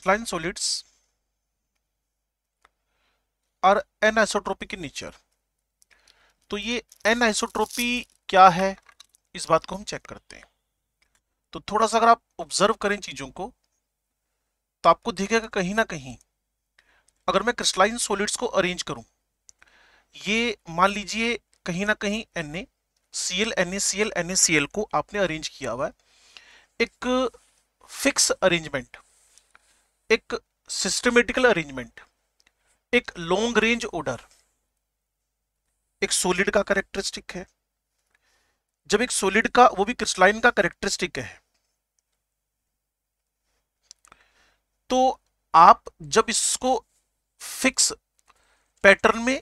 crystalline solids are anisotropic in nature. तो ये एनाइसोट्रोपी क्या है इस बात को हम चेक करते हैं तो थोड़ा सा अगर आप ऑब्जर्व करें चीजों को तो आपको दिखेगा कहीं ना कहीं अगर मैं क्रिस्टलाइन सॉलिड्स को अरेंज करूं ये मान लीजिए कहीं ना कहीं N A C L N A C L N A C L को आपने अरेंज किया हुआ है एक फिक्स अरेंजमेंट एक सिस्टमेटिकल अरेंजमेंट एक लॉन्ग रेंज ऑर्डर एक सोलिड का करेक्टरिस्टिक है जब एक सोलिड का वो भी क्रिस्टलाइन का करेक्टरिस्टिक है तो आप जब इसको फिक्स पैटर्न में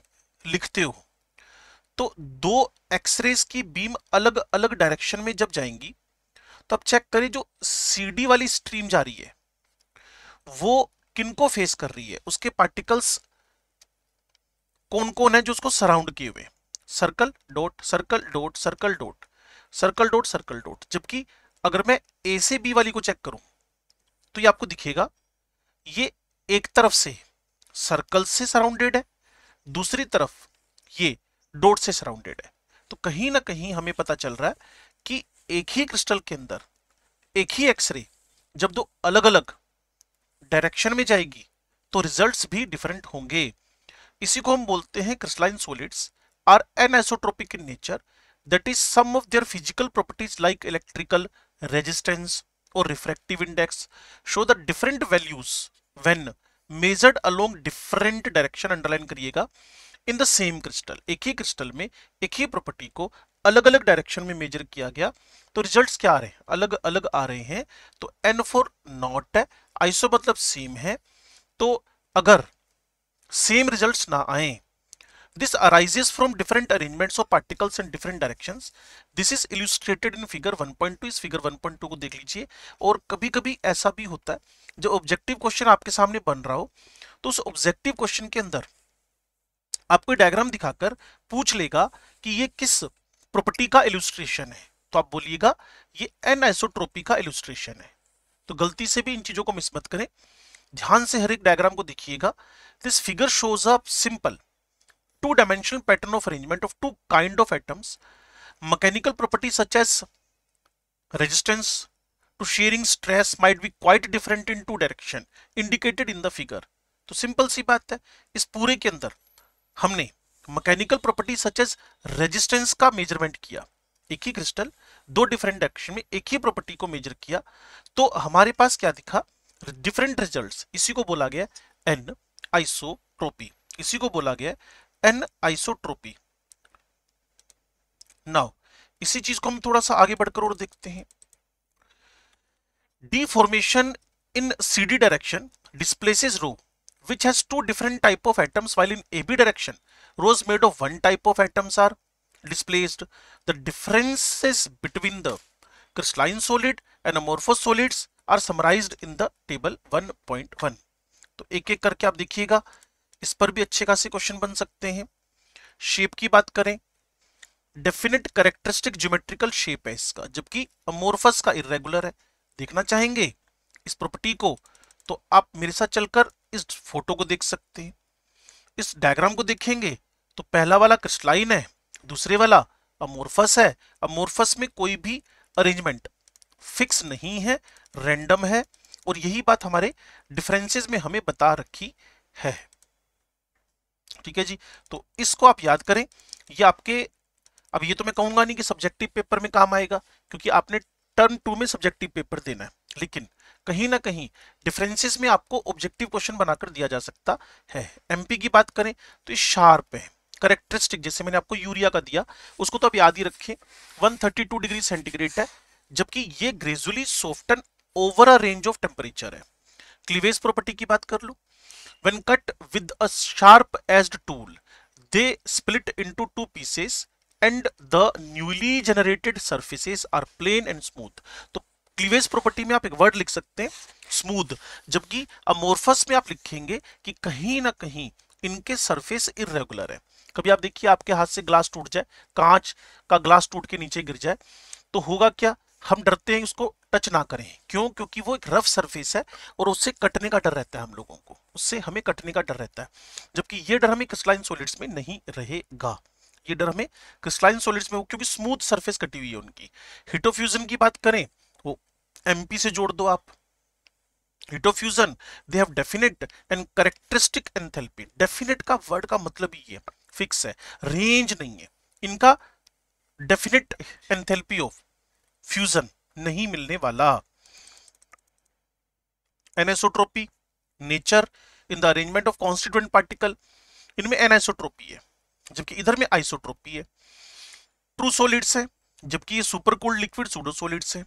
लिखते हो तो दो एक्सरेज की बीम अलग अलग डायरेक्शन में जब जाएंगी तो आप चेक करें जो सीडी वाली स्ट्रीम जा रही है वो किनको फेस कर रही है उसके पार्टिकल्स कौन कौन है जो उसको सराउंड किए हुए circle dot circle dot circle dot circle dot circle dot जबकि अगर मैं ए से बी वाली को चेक करूं तो ये आपको दिखेगा ये एक तरफ से सर्कल से सराउंडेड है दूसरी तरफ ये डॉट से सराउंडेड है तो कहीं ना कहीं हमें पता चल रहा है कि एक ही क्रिस्टल के अंदर एक ही एक्सरे जब दो अलग अलग डायरेक्शन में जाएगी तो रिजल्ट्स भी डिफरेंट होंगे इसी को हम बोलते हैं crystalline solids are anisotropic in nature that is some of their physical properties like electrical resistance और refractive index show the different values when measured along different direction underline करिएगा in the same crystal एक ही crystal में एक ही property को अलग अलग direction में मेजर किया गया तो रिजल्ट्स क्या आ रहे हैं अलग अलग आ रहे हैं तो एन फोर नॉट है आइसो मतलब सेम है तो अगर सेम रिजल्ट्स ना आए this arises from different arrangements of particles in different direction this is illustrated in figure 1.2 इस फिगर 1.2 को देख लीजिए और कभी कभी ऐसा भी होता है जो ऑब्जेक्टिव क्वेश्चन आपके सामने बन रहा हो तो उस ऑब्जेक्टिव क्वेश्चन के अंदर आपको डायग्राम दिखाकर पूछ लेगा कि ये किस प्रॉपर्टी का इलुस्ट्रेशन है तो आप बोलिएगा ये एन आइसोट्रोपी का इलुस्ट्रेशन है तो गलती से भी इन चीजों को मिस मत करें ध्यान से हर एक डायग्राम को देखिएगा this figure shows a simple two dimensional pattern of arrangement of two kind of atoms mechanical property such as resistance to shearing stress might be quite different in two direction indicated in the figure तो simple सी बात है इस पूरे के अंदर हमने mechanical property such as resistance का मेजरमेंट किया एक ही क्रिस्टल दो डिफरेंट डायरेक्शन में एक ही प्रॉपर्टी को मेजर किया तो हमारे पास क्या दिखा डिफरेंट रिजल्ट्स इसी को बोला गया एन आइसोट्रोपी इसी को बोला गया एन आइसोट्रोपी नाउ इसी चीज को हम थोड़ा सा आगे बढ़कर और देखते हैं deformation in CD direction displaces row which has two different type of atoms while in AB direction rows made of one type of atoms are displaced the differences between the crystalline solid and amorphous solids are summarized in the table 1.1 to ek ek karke aap dekhiyega is par bhi acche khase question ban sakte hain shape ki baat kare definite characteristic geometrical shape है इसका जबकि amorphous का irregular है देखना चाहेंगे इस property को तो आप मेरे साथ चलकर इस फोटो को देख सकते हैं इस डायग्राम को देखेंगे तो पहला वाला क्रिस्टलाइन है दूसरे वाला अमोरफस है अमोरफस में कोई भी अरेंजमेंट फिक्स नहीं है रेंडम है और यही बात हमारे डिफरेंसेस में हमें बता रखी है ठीक है जी तो इसको आप याद करें ये आपके अब ये तो मैं कहूंगा नहीं कि सब्जेक्टिव पेपर में काम आएगा क्योंकि आपने टर्न टू में सब्जेक्टिव पेपर देना है लेकिन कहीं ना कहीं डिफरेंसेस में आपको ऑब्जेक्टिव क्वेश्चन बनाकर दिया जा सकता है एमपी की बात करें तो ये शार्प है करेक्टरिस्टिक जैसे मैंने आपको यूरिया का दिया उसको तो आप याद ही रखें वन डिग्री सेंटीग्रेड है जबकि ये gradually soften over a range of temperature है क्लीवेज प्रॉपर्टी की बात कर लो when cut with a sharp edged tool they split into two pieces and the newly generated surface are plain and smooth तो cleavage property में आप एक word लिख सकते हैं स्मूथ जबकि अमोरफस में आप लिखेंगे कि कहीं ना कहीं इनके सरफेस इरेगुलर है कभी आप देखिए आपके हाथ से ग्लास टूट जाए कांच का ग्लास टूट के नीचे गिर जाए तो होगा क्या हम डरते हैं उसको टच ना करें क्यों क्योंकि वो एक रफ सरफेस है और उससे कटने का डर रहता है हम लोगों को उससे हमें कटने का डर रहता है जबकि ये डर हमें क्रिस्टलाइन सॉलिड्स में नहीं रहेगा ये डर हमें क्रिस्टलाइन सॉलिड्स में क्योंकि स्मूथ सरफेस कटी हुई है उनकी हिटोफ्यूजन की बात करें एमपी से जोड़ दो आप heat of fusion they have definite and characteristic enthalpy definite का वर्ड का मतलब ही है फिक्स है रेंज नहीं है इनका डेफिनेट एंथैल्पी ऑफ फ्यूजन नहीं मिलने वाला anisotropy nature in the arrangement of constituent particle इनमें एनाइसोट्रोपी है जबकि इधर में आइसोट्रोपी है ट्रू सॉलिड्स है जबकि ये super cooled liquid pseudo solids है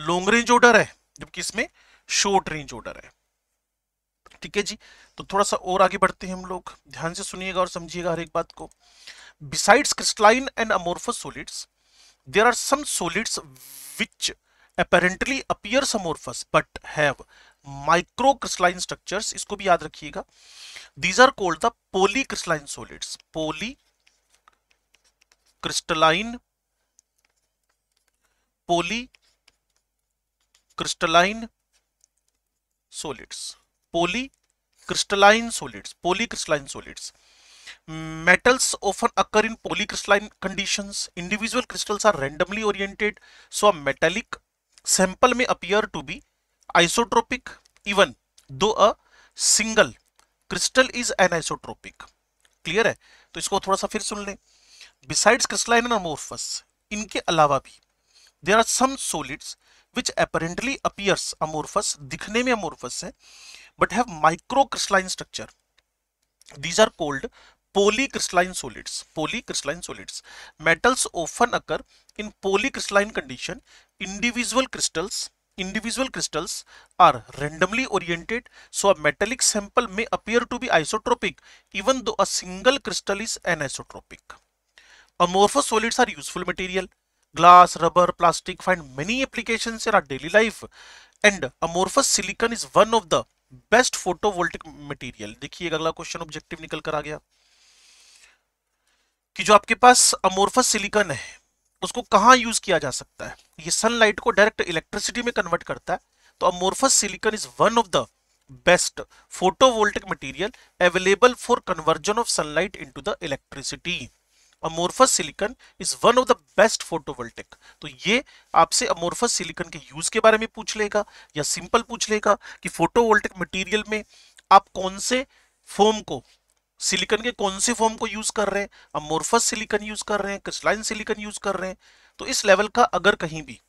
लॉन्ग रेंज ऑर्डर है जबकि इसमें शॉर्ट रेंज ऑर्डर है ठीक है जी तो थोड़ा सा और आगे बढ़ते हैं हम लोग ध्यान से सुनिएगा और समझिएगा हर एक बात को besides crystalline and amorphous solids there are some solids which apparently appears amorphous but have microcrystalline structures इसको भी याद रखिएगा these are called the polycrystalline solids poly crystalline poly crystalline solids poly crystalline solids polycrystalline solids metals often occur in polycrystalline conditions individual crystals are randomly oriented so a metallic sample may appear to be isotropic even though a single crystal is anisotropic clear है तो इसको थोड़ा सा फिर सुन लें besides crystalline and amorphous इनके अलावा भी there are some solids which apparently appears amorphous दिखने में अमोरफस है but have micro crystalline structure these are called poly crystalline solids polycrystalline solids metals often occur in polycrystalline condition individual crystals individual crystals are randomly oriented so a metallic sample में appear to be isotropic even though a single crystal is anisotropic amorphous solids are useful material glass, rubber, plastic find many applications in our daily life and amorphous silicon is one of the best photovoltaic material देखिए अगला question objective निकल कर आ गया कि जो आपके पास amorphous silicon है उसको कहाँ यूज किया जा सकता है ये सनलाइट को डायरेक्ट इलेक्ट्रिसिटी में कन्वर्ट करता है तो amorphous silicon is one of the best photovoltaic material available for conversion of sunlight into the electricity amorphous silicon is one of the best photovoltaic तो ये आपसे अमोरफस सिलिकन के use के बारे में पूछ लेगा या सिंपल पूछ लेगा कि फोटोवोल्टिक मटेरियल में आप कौन से फोम को सिलिकन के कौन से फॉर्म को यूज कर रहे हैं अमोरफस सिलिकन यूज कर रहे हैं क्रिस्टलाइन सिलिकन यूज कर रहे हैं तो इस लेवल का अगर कहीं भी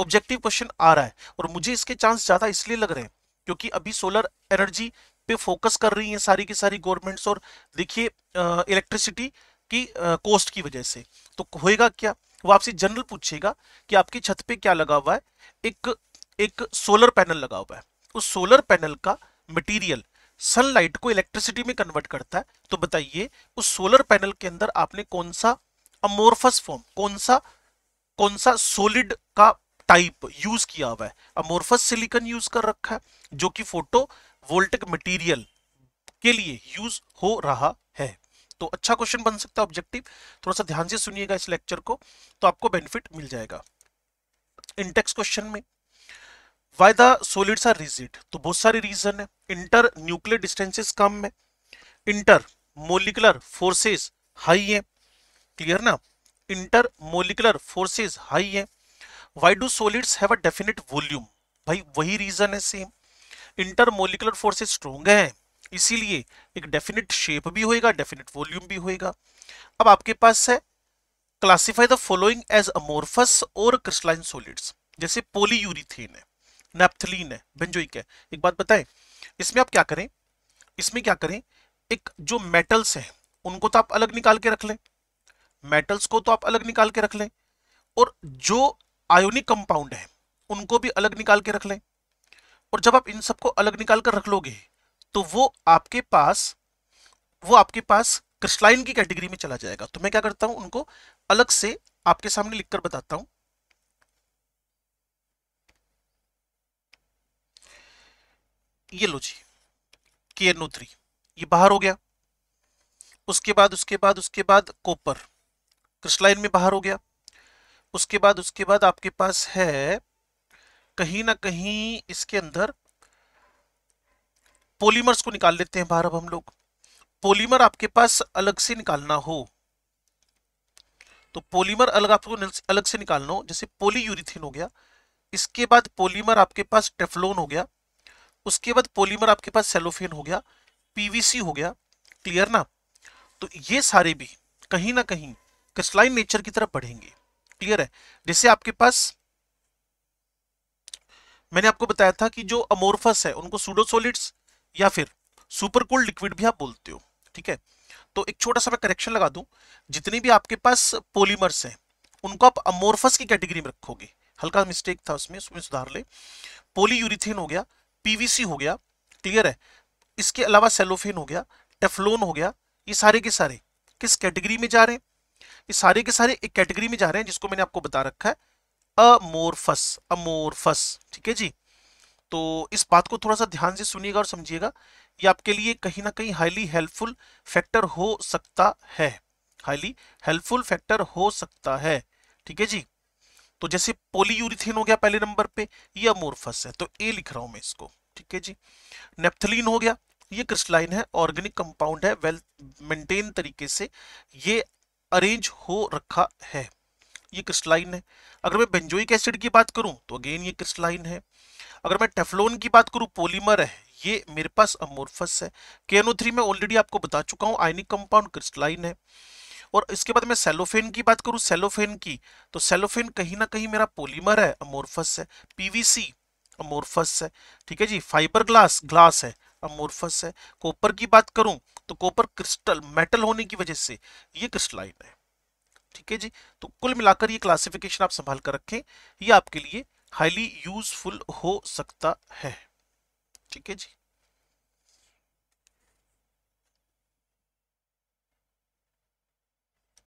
ऑब्जेक्टिव क्वेश्चन आ रहा है और मुझे इसके चांस ज्यादा इसलिए लग रहे हैं क्योंकि अभी सोलर एनर्जी पे फोकस कर रही है सारी की सारी गवर्नमेंट्स और देखिए इलेक्ट्रिसिटी uh, की कोस्ट की वजह से तो होएगा क्या वो आपसे जनरल पूछेगा कि आपकी छत पे क्या लगा हुआ है एक एक सोलर पैनल लगा हुआ है उस सोलर पैनल का मटेरियल सनलाइट को इलेक्ट्रिसिटी में कन्वर्ट करता है तो बताइए उस सोलर पैनल के अंदर आपने कौन सा अमोरफस फॉर्म कौन सा कौन सा सोलिड का टाइप यूज किया हुआ है अमोरफस सिलिकन यूज कर रखा है जो कि फोटो वोल्टिक मटीरियल के लिए यूज हो रहा है तो अच्छा क्वेश्चन बन सकता है ऑब्जेक्टिव थोड़ा सा ध्यान से सुनिएगा इस लेक्चर को तो आपको बेनिफिट मिल जाएगा इंटेक्स क्वेश्चन में why the solids are rigid तो बहुत सारे रीजन है इंटर न्यूक्लियर डिस्टेंसेज कम है इंटर मोलिकुलर फोर्सेज हाई है क्लियर ना इंटर मोलिकुलर फोर्सेज हाई है why do solids have a definite volume भाई वही रीजन है same intermolecular forces strong है इसीलिए एक डेफिनेट शेप भी होएगा डेफिनेट वॉल्यूम भी होएगा अब आपके पास है classify the following as amorphous और क्रिस्टलाइन सोलिड्स जैसे पोलीयूरिथेन है नेपथलीन है बेंजोइक है एक बात बताएं इसमें आप क्या करें इसमें क्या करें एक जो मेटल्स हैं उनको तो आप अलग निकाल के रख लें मेटल्स को तो आप अलग निकाल के रख लें और जो आयोनिक कंपाउंड है उनको भी अलग निकाल के रख लें और जब आप इन सबको अलग निकाल कर रख लोगे तो वो आपके पास वो आपके पास क्रिस्टलाइन की कैटेगरी में चला जाएगा तो मैं क्या करता हूं उनको अलग से आपके सामने लिखकर बताता हूं ये लो जी के थ्री ये बाहर हो गया उसके बाद उसके बाद उसके बाद कोपर क्रिस्टलाइन में बाहर हो गया उसके बाद उसके बाद आपके पास है कहीं ना कहीं इसके अंदर पॉलीमर्स को निकाल लेते हैं बाहर अब हम लोग पॉलीमर आपके पास अलग से निकालना हो तो पॉलीमर अलग आपको अलग से निकालना हो जैसे पोली यूरिथिन हो गया इसके बाद पॉलीमर आपके पास टेफ्लोन हो गया उसके बाद पॉलीमर आपके पास सेलोफेन हो गया पीवीसी हो गया क्लियर ना तो ये सारे भी कहीं ना कहीं क्रिस्टलाइन नेचर की तरफ बढ़ेंगे क्लियर है जैसे आपके पास मैंने आपको बताया था कि जो अमोरफस है उनको सूडोसोलिड्स या फिर सुपर कूल लिक्विड भी आप बोलते हो ठीक है तो एक छोटा सा मैं करेक्शन लगा दूं जितने भी आपके पास पोलीमर्स हैं उनको आप अमोरफस की कैटेगरी में रखोगे हल्का मिस्टेक था उसमें उसमें सुधार ले पोली यूरिथिन हो गया पीवीसी हो गया क्लियर है इसके अलावा सेलोफेन हो गया टेफलोन हो गया ये सारे के सारे किस कैटेगरी में जा रहे हैं ये सारे के सारे एक कैटेगरी में जा रहे हैं जिसको मैंने आपको बता रखा है अमोरफस अमोरफस ठीक है जी तो इस बात को थोड़ा सा ध्यान से सुनिएगा और समझिएगा ये आपके लिए कहीं ना कहीं हाईली हेल्पफुल फैक्टर हो सकता है हाईली हेल्पफुल फैक्टर हो सकता है ठीक है जी तो जैसे पोलियूरिथिन हो गया पहले नंबर पे ये अमोरफस है तो ए लिख रहा हूं मैं इसको ठीक है जी नेप्थलीन हो गया ये क्रिस्टलाइन है ऑर्गेनिक कंपाउंड है वेल मेंटेन तरीके से ये अरेंज हो रखा है ये क्रिस्टलाइन है अगर मैं बेंजोइक एसिड की बात करूं तो अगेन ये क्रिस्टलाइन है अगर मैं टेफ्लोन की बात करूँ पोलीमर है ये मेरे पास अमोरफस है के थ्री में ऑलरेडी आपको बता चुका हूँ आयनिक कंपाउंड क्रिस्टलाइन है और इसके बाद मैं सेलोफेन की बात करूँ सेलोफेन की तो सेलोफेन कहीं ना कहीं मेरा पोलीमर है अमोरफस है पीवीसी अमोरफस है ठीक है जी फाइबर ग्लास ग्लास है अमोरफस है कॉपर की बात करूँ तो कॉपर क्रिस्टल मेटल होने की वजह से ये क्रिस्टलाइन है ठीक है जी तो कुल मिलाकर ये क्लासिफिकेशन आप संभाल कर रखें ये आपके लिए हाईली यूजफुल हो सकता है ठीक है जी